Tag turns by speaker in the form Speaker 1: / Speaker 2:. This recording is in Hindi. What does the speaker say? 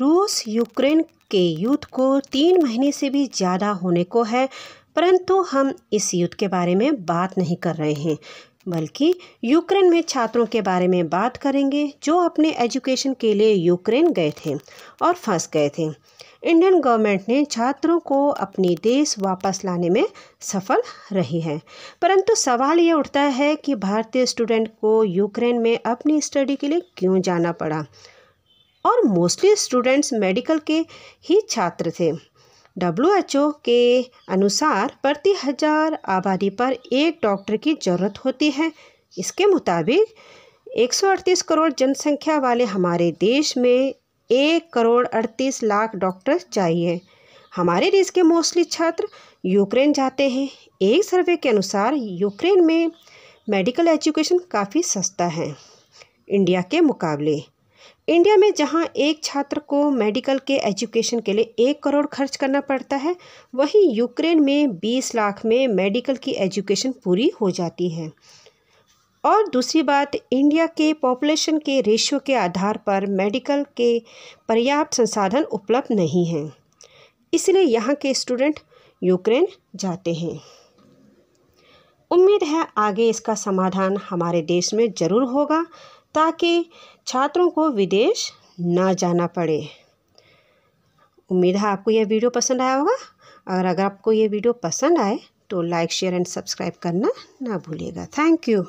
Speaker 1: रूस यूक्रेन के युद्ध को तीन महीने से भी ज़्यादा होने को है परंतु हम इस युद्ध के बारे में बात नहीं कर रहे हैं बल्कि यूक्रेन में छात्रों के बारे में बात करेंगे जो अपने एजुकेशन के लिए यूक्रेन गए थे और फंस गए थे इंडियन गवर्नमेंट ने छात्रों को अपने देश वापस लाने में सफल रही है परंतु सवाल ये उठता है कि भारतीय स्टूडेंट को यूक्रेन में अपनी स्टडी के लिए क्यों जाना पड़ा और मोस्टली स्टूडेंट्स मेडिकल के ही छात्र थे डब्ल्यू के अनुसार प्रति हजार आबादी पर एक डॉक्टर की ज़रूरत होती है इसके मुताबिक 138 करोड़ जनसंख्या वाले हमारे देश में एक करोड़ अड़तीस लाख डॉक्टर चाहिए हमारे देश के मोस्टली छात्र यूक्रेन जाते हैं एक सर्वे के अनुसार यूक्रेन में मेडिकल एजुकेशन काफ़ी सस्ता है इंडिया के मुकाबले इंडिया में जहां एक छात्र को मेडिकल के एजुकेशन के लिए एक करोड़ खर्च करना पड़ता है वहीं यूक्रेन में बीस लाख में मेडिकल की एजुकेशन पूरी हो जाती है और दूसरी बात इंडिया के पॉपुलेशन के रेशियो के आधार पर मेडिकल के पर्याप्त संसाधन उपलब्ध नहीं हैं इसलिए यहाँ के स्टूडेंट यूक्रेन जाते हैं उम्मीद है आगे इसका समाधान हमारे देश में ज़रूर होगा ताकि छात्रों को विदेश ना जाना पड़े उम्मीद है आपको यह वीडियो पसंद आया होगा और अगर आपको यह वीडियो पसंद आए तो लाइक शेयर एंड सब्सक्राइब करना ना भूलिएगा थैंक यू